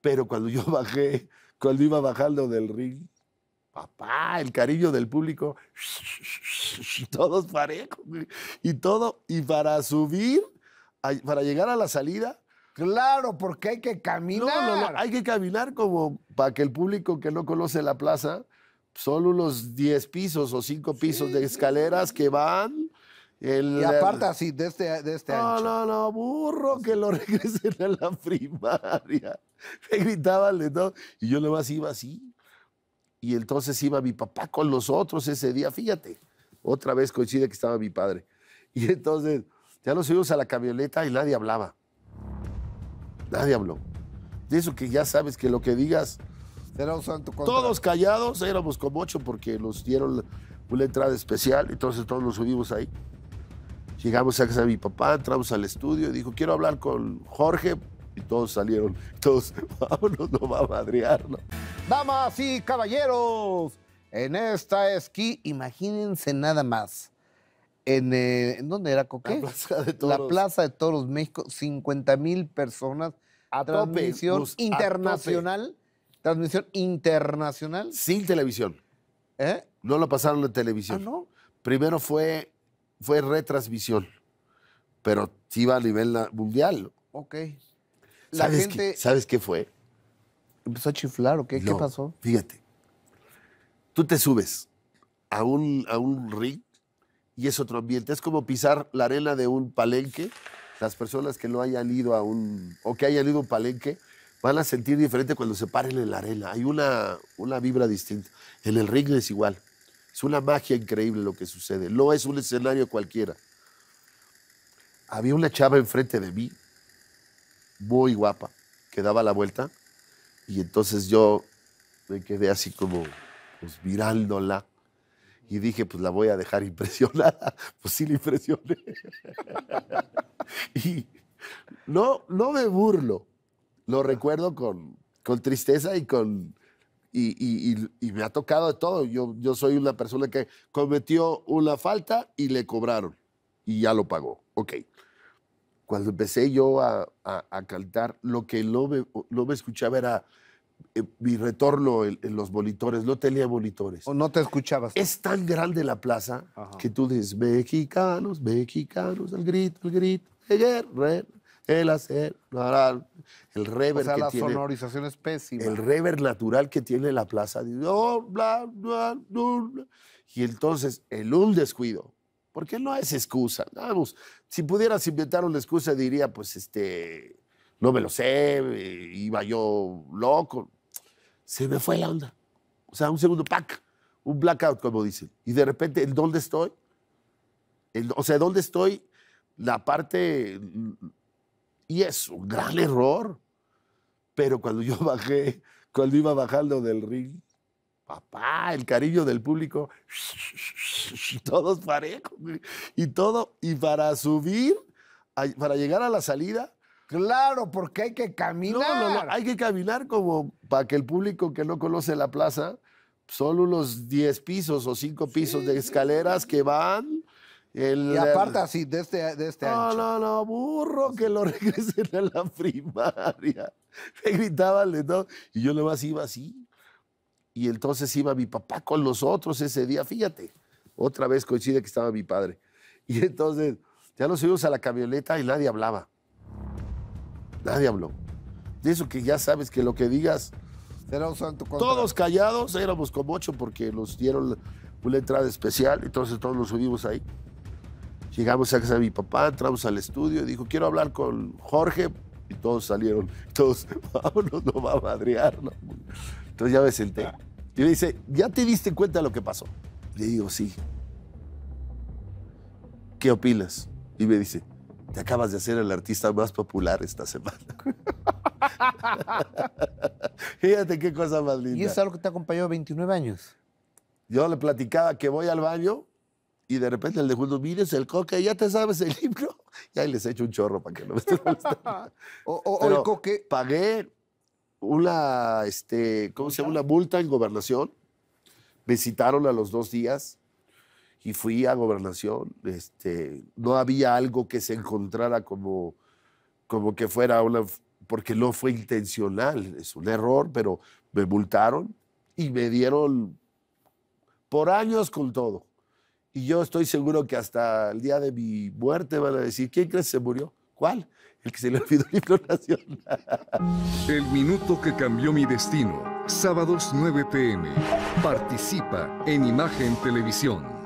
Pero cuando yo bajé, cuando iba bajando del ring, papá, el cariño del público, todos parejos, y todo, y para subir, para llegar a la salida, Claro, porque hay que caminar. hay que caminar como para que el público que no conoce la plaza, solo los 10 pisos o 5 pisos de escaleras que van. El, y aparte así, de este, de este no, No, no, burro, que lo regresen a la primaria. me gritaban todo. Y yo nomás iba así. Y entonces iba mi papá con los otros ese día, fíjate. Otra vez coincide que estaba mi padre. Y entonces ya nos subimos a la camioneta y nadie hablaba. Nadie habló. De eso que ya sabes que lo que digas. Era un santo Todos callados, éramos como ocho porque nos dieron una entrada especial, entonces todos nos subimos ahí. Llegamos a casa de mi papá, entramos al estudio y dijo, quiero hablar con Jorge y todos salieron, todos, vámonos, no va a madrear, Damas y caballeros, en esta esquí, imagínense nada más. En, eh, ¿Dónde era Coqué? La Plaza de Toros. La México, 50 mil personas. A transmisión internacional. Transmisión internacional. Sin televisión. ¿Eh? No lo pasaron de televisión. ¿Ah, no? Primero fue, fue retransmisión, pero iba a nivel mundial. Ok. ¿Sabes, qué, fue? ¿Empezó a chiflar o qué? ¿Qué pasó? Fíjate, tú te subes a un, a un ring y es otro ambiente. Es como pisar la arena de un palenque. Las personas que no hayan ido a un. o que hayan ido a un palenque van a sentir diferente cuando se paren en la arena. Hay una, una vibra distinta. En el ring es igual. Es una magia increíble lo que sucede. No es un escenario cualquiera. Había una chava enfrente de mí muy guapa que daba la vuelta y entonces yo me quedé así como pues, mirándola y dije, pues la voy a dejar impresionada. Pues sí, la impresioné. y no, no me burlo, lo recuerdo con, con tristeza y con... Y, me ha tocado de todo. Yo, yo soy una persona que cometió una falta y le cobraron y ya lo pagó. Ok cuando empecé yo a, cantar, lo que no me escuchaba era eh, mi retorno en, los bolitores, no tenía bolitores. O no te escuchabas. Es tan grande la plaza que tú dices, mexicanos, mexicanos, el grito, el grito, el, el hacer, el rever o sea, la sonorización es pésima. El rever natural que tiene la plaza. Y, oh, y entonces, en un descuido, porque no es excusa. Vamos, si pudieras inventar una excusa, diría, pues, este, no me lo sé, eh, iba yo loco. Se me fue la onda. O sea, un segundo pack, un blackout, como dicen. Y de repente, dónde estoy? El, o sea, ¿dónde estoy? La parte. Y es un gran error. Pero cuando yo bajé, cuando iba bajando del ring, papá, el cariño del público, todos parejos, y todo, y para subir, para llegar a la salida. Claro, porque hay que caminar. hay que caminar como para que el público que no conoce la plaza, solo los 10 pisos o 5 pisos de escaleras que van. El, y aparte así, de este, de este no, No, no, burro, que lo regresen a la primaria. Me gritaban, todo Y yo así, iba así y entonces iba mi papá con los otros ese día, fíjate, otra vez coincide que estaba mi padre. Y entonces ya nos subimos a la camioneta y nadie hablaba. Nadie habló. De eso que ya sabes que lo que digas... será un santo Todos callados, éramos como ocho porque nos dieron una entrada especial, entonces todos nos subimos ahí. Llegamos a casa de mi papá, entramos al estudio, y dijo, quiero hablar con Jorge, y todos salieron, todos, vámonos, no va a madrear. Entonces ya me senté. Y me dice, ¿ya te diste cuenta de lo que pasó? Le digo, sí. ¿Qué opinas? Y me dice, te acabas de hacer el artista más popular esta semana. Fíjate qué cosa más linda. Y es algo que te acompañado 29 años. Yo le platicaba que voy al baño y de repente el de Julio Mires, el coque, ya te sabes el libro. Y ahí les echo un chorro para que no me estén o, o el coque. Pagué una, este, multa en gobernación. Me citaron a los dos días y fui a gobernación. Este, no había algo que se encontrara como, como que fuera una, porque no fue intencional, es un error, pero me multaron y me dieron por años con todo. Y yo estoy seguro que hasta el día de mi muerte van a decir, ¿quién crees que se murió? ¿Cuál? El que se le olvidó la información. El minuto que cambió mi destino. Sábados 9 pm. Participa en Imagen Televisión.